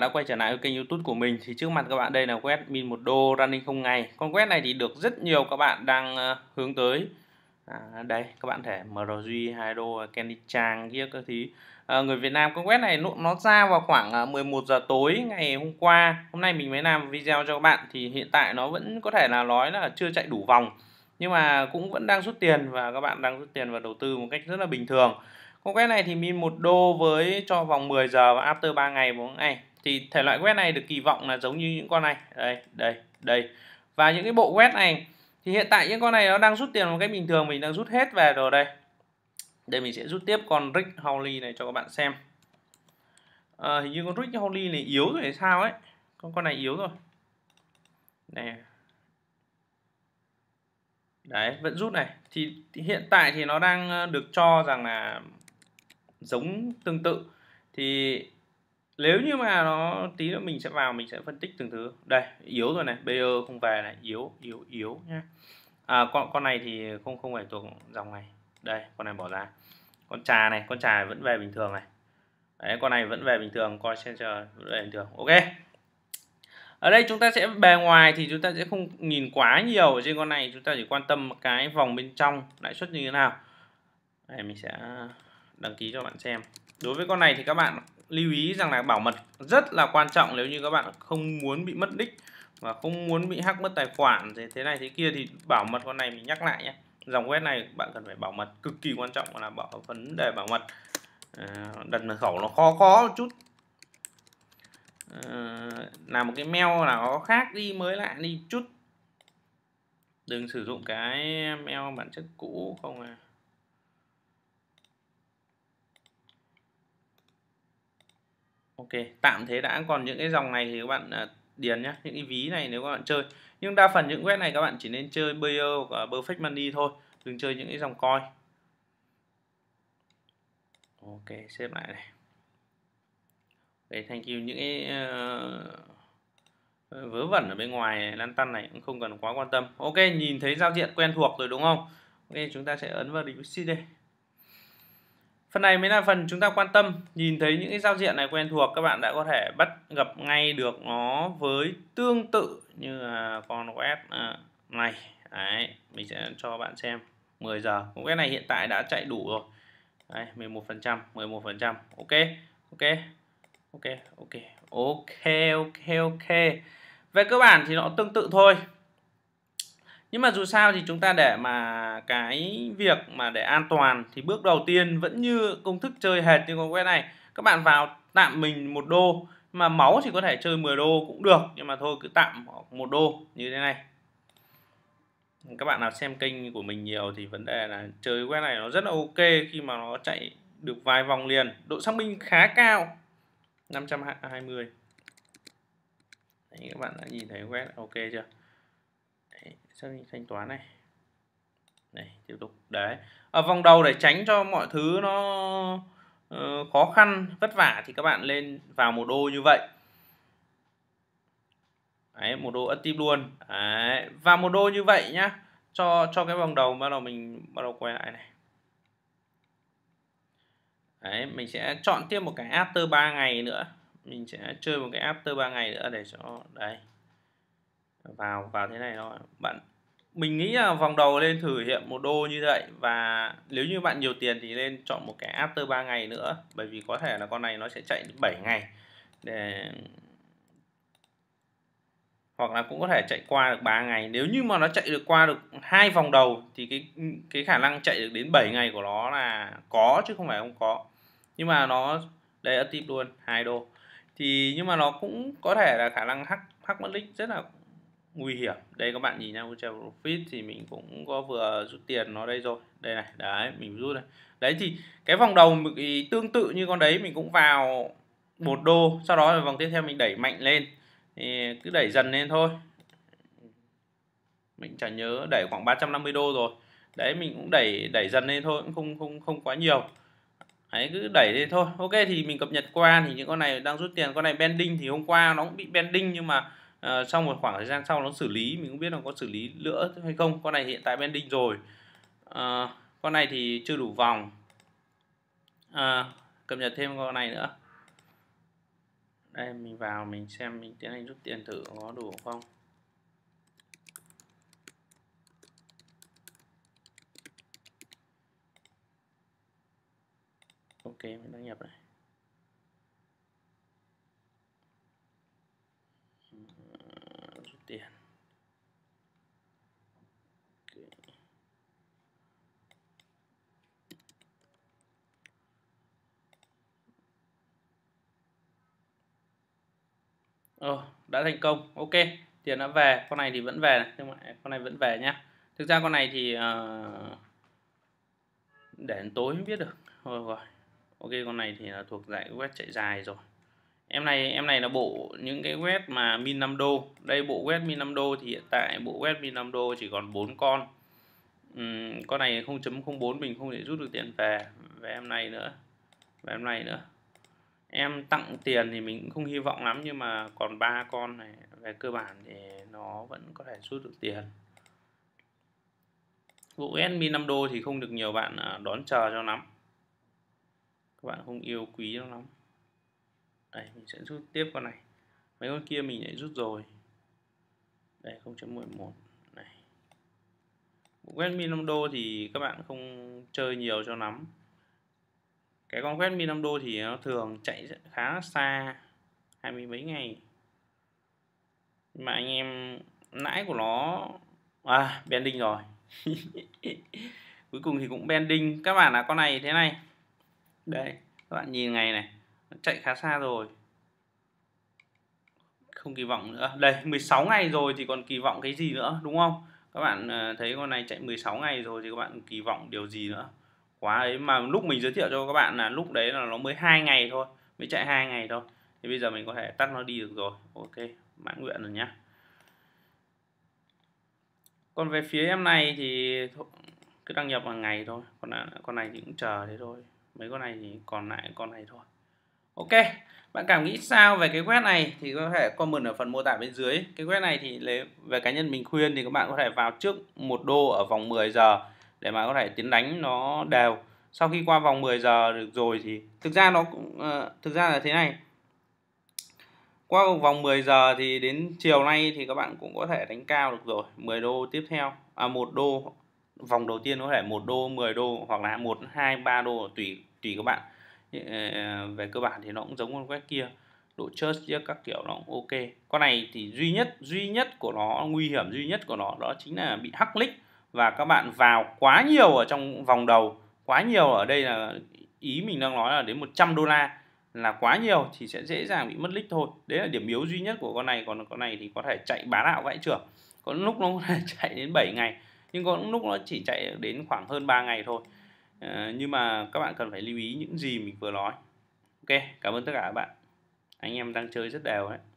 đã quay trở lại với kênh youtube của mình thì trước mặt các bạn đây là quét min một đô running không ngày con quét này thì được rất nhiều các bạn đang ờ, hướng tới à, đây các bạn thể mrg hai đô candy trang kia các thứ à, người việt nam con quét này nó ra vào khoảng 11 ờ, giờ tối ngày hôm qua hôm nay mình mới làm video cho các bạn thì hiện tại nó vẫn có thể là nói là chưa chạy đủ vòng nhưng mà cũng vẫn đang rút tiền và các bạn đang rút tiền và đầu tư một cách rất là bình thường con quét này thì min một đô với cho vòng 10 giờ và after 3 ngày 4 ngày thì thể loại web này được kỳ vọng là giống như những con này đây đây đây và những cái bộ web này thì hiện tại những con này nó đang rút tiền một cách bình thường mình đang rút hết về rồi đây đây mình sẽ rút tiếp con Rick holly này cho các bạn xem à, hình như con Rick holly này yếu rồi hay sao ấy con con này yếu rồi này đấy vẫn rút này thì hiện tại thì nó đang ờ, được cho rằng là giống tương tự thì nếu như mà nó tí nữa mình sẽ vào mình sẽ phân tích từng thứ đây yếu rồi này BE không về này yếu yếu yếu nhá à, con con này thì không không phải thuộc dòng này đây con này bỏ ra con trà này con trà vẫn về bình thường này đấy con này vẫn về bình thường coi chờ vẫn về bình thường ok ở đây chúng ta sẽ bề ngoài thì chúng ta sẽ không nhìn quá nhiều ở trên con này chúng ta chỉ quan tâm cái vòng bên trong lãi suất như thế nào đây mình sẽ đăng ký cho bạn xem đối với con này thì các bạn lưu ý rằng là bảo mật rất là quan trọng nếu như các bạn không muốn bị mất đích và không muốn bị hack mất tài khoản thì thế này thế kia thì bảo mật con này mình nhắc lại nhé dòng web này bạn cần phải bảo mật cực kỳ quan trọng là bảo vấn đề bảo mật ờ, đặt mật khẩu nó khó khó một chút ờ, làm một cái mail là nó khác đi mới lại đi chút đừng sử dụng cái mail bản chất cũ không à ok tạm thế đã còn những cái dòng này thì các bạn à, điền nhé những cái ví này nếu các bạn chơi nhưng đa phần những web này các bạn chỉ nên chơi Bayer và Perfect Money thôi đừng chơi những cái dòng coin ok xếp lại này ok thank you những cái uh, vớ vẩn ở bên ngoài lăn tăn này cũng không cần quá quan tâm ok nhìn thấy giao diện quen thuộc rồi đúng không ok chúng ta sẽ ấn vào receipt đây Phần này mới là phần chúng ta quan tâm. Nhìn thấy những cái giao diện này quen thuộc các bạn đã có thể bắt gặp ngay được nó với tương tự như là con web à, này. Đấy, mình sẽ cho bạn xem 10 giờ. Con web này hiện tại đã chạy đủ rồi. Đấy, 11%, 11%. Ok. Ok. Ok, ok. Ok, ok, ok. Về cơ bản thì nó tương tự thôi nhưng mà dù sao thì chúng ta để mà cái việc mà để an toàn thì bước đầu tiên vẫn như công thức chơi hệt như con quét này các bạn vào tạm mình một đô mà máu thì có thể chơi 10 đô cũng được nhưng mà thôi cứ tạm một đô như thế này các bạn nào xem kênh của mình nhiều thì vấn đề là chơi quét này nó rất là ok khi mà nó chạy được vài vòng liền độ xác minh khá cao 520 Đấy, các bạn đã nhìn thấy quét ok chưa xác thanh toán này này tiếp tục đấy ở vòng đầu để tránh cho mọi thứ nó uh, khó khăn vất vả thì các bạn lên vào một đô như vậy đấy một đô ất tim luôn đấy vào một đô như vậy nhá cho cho cái vòng đầu bắt đầu mình bắt đầu quay lại này đấy mình sẽ chọn tiếp một cái after 3 ngày nữa mình sẽ chơi một cái after 3 ngày nữa để cho đấy vào vào thế này thôi bạn mình nghĩ là vòng đầu lên thử hiện một đô như vậy và nếu như bạn nhiều tiền thì nên chọn một cái after 3 ngày nữa bởi vì có thể là con này nó sẽ chạy 7 ngày để hoặc là cũng có thể chạy qua được 3 ngày nếu như mà nó chạy được qua được hai vòng đầu thì cái cái khả năng chạy được đến 7 ngày của nó là có chứ không phải không có nhưng mà nó đây tip luôn hai đô thì nhưng mà nó cũng có thể là khả năng hack hack mất lít rất là nguy hiểm đây các bạn nhìn nha Witcher Profit thì mình cũng có vừa rút tiền nó đây rồi đây này đấy mình rút này đấy thì cái vòng đầu thì tương tự như con đấy mình cũng vào một đô sau đó là vòng tiếp theo mình đẩy mạnh lên thì cứ đẩy dần lên thôi mình chẳng nhớ đẩy khoảng 350 đô rồi đấy mình cũng đẩy đẩy dần lên thôi cũng không không không quá nhiều Đấy, cứ đẩy lên thôi ok thì mình cập nhật qua thì những con này đang rút tiền con này bending thì hôm qua nó cũng bị bending nhưng mà uh, sau một khoảng thời gian sau nó xử lý mình cũng biết là có xử lý nữa hay không con này hiện tại bending rồi uh, con này thì chưa đủ vòng à, cập nhật thêm con này nữa đây mình vào mình xem mình tiến hành rút tiền thử có đủ không ok mình đăng nhập này tiền Ồ, ờ, đã thành công ok tiền đã về con này thì vẫn về này. nhưng mà à, con này vẫn về nhá thực ra con này thì uh, để đến tối mới biết được rồi, rồi ok con này thì là thuộc dạng web chạy dài rồi em này em này là bộ những cái web mà min 5 đô đây bộ web min 5 đô thì hiện tại bộ web min 5 đô chỉ còn 4 con uhm, con này 0.04 mình không thể rút được tiền về và em này nữa và em này nữa em tặng tiền thì mình cũng không hy vọng lắm nhưng mà còn ba con này về cơ bản thì nó vẫn có thể rút được tiền bộ web min 5 đô thì không được nhiều bạn à, đón chờ cho lắm các bạn không yêu quý nó lắm đây mình sẽ rút tiếp con này mấy con kia mình lại rút rồi đây 0.11 này quét min năm đô thì các bạn không chơi nhiều cho lắm cái con quét min năm đô thì nó thường chạy khá xa hai mươi mấy ngày mà anh em nãi của nó à bending rồi cuối cùng thì cũng bending các bạn là con này thế này đây các bạn nhìn ngày này chạy khá xa rồi không kỳ vọng nữa đây 16 ngày rồi thì còn kỳ vọng cái gì nữa đúng không các bạn ờ, thấy con này chạy 16 ngày rồi thì các bạn kỳ vọng điều gì nữa quá ấy mà lúc mình giới thiệu cho các bạn là lúc đấy là nó mới hai ngày thôi mới chạy hai ngày thôi thì bây giờ mình có thể tắt nó đi được rồi ok mãn nguyện rồi nhá còn về phía em này thì cứ đăng nhập hàng ngày thôi còn à, con này thì cũng chờ thế thôi mấy con này thì còn lại con này thôi Ok, bạn cảm nghĩ sao về cái web này thì có thể comment ở phần mô tả bên dưới. Cái web này thì lấy về cá nhân mình khuyên thì các bạn có thể vào trước một đô ở vòng 10 giờ để mà có thể tiến đánh nó đều. Sau khi qua vòng 10 giờ được rồi thì thực ra nó cũng ờ, thực ra là thế này. Qua vòng 10 giờ thì đến chiều nay thì các bạn cũng có thể đánh cao được rồi, 10 đô tiếp theo à 1 đô vòng đầu tiên có thể 1 đô, 10 đô hoặc là 1 2 3 đô tùy tùy các bạn Ờ, về cơ bản thì nó cũng giống con quét kia độ chớt các kiểu nó cũng ok con này thì duy nhất duy nhất của nó nguy hiểm duy nhất của nó đó chính là bị hắc lick và các bạn vào quá nhiều ở trong vòng đầu quá nhiều ở đây là ý mình đang nói là đến 100 đô la là quá nhiều thì sẽ dễ dàng bị mất lích thôi đấy là điểm yếu duy nhất của con này còn con này thì có thể chạy bá đạo vãi trưởng có lúc nó chạy đến 7 ngày nhưng có lúc nó chỉ chạy đến khoảng hơn 3 ngày thôi Ờ, nhưng mà các bạn cần phải lưu ý những gì mình vừa nói ok cảm ơn tất cả các bạn anh em đang chơi rất đều đấy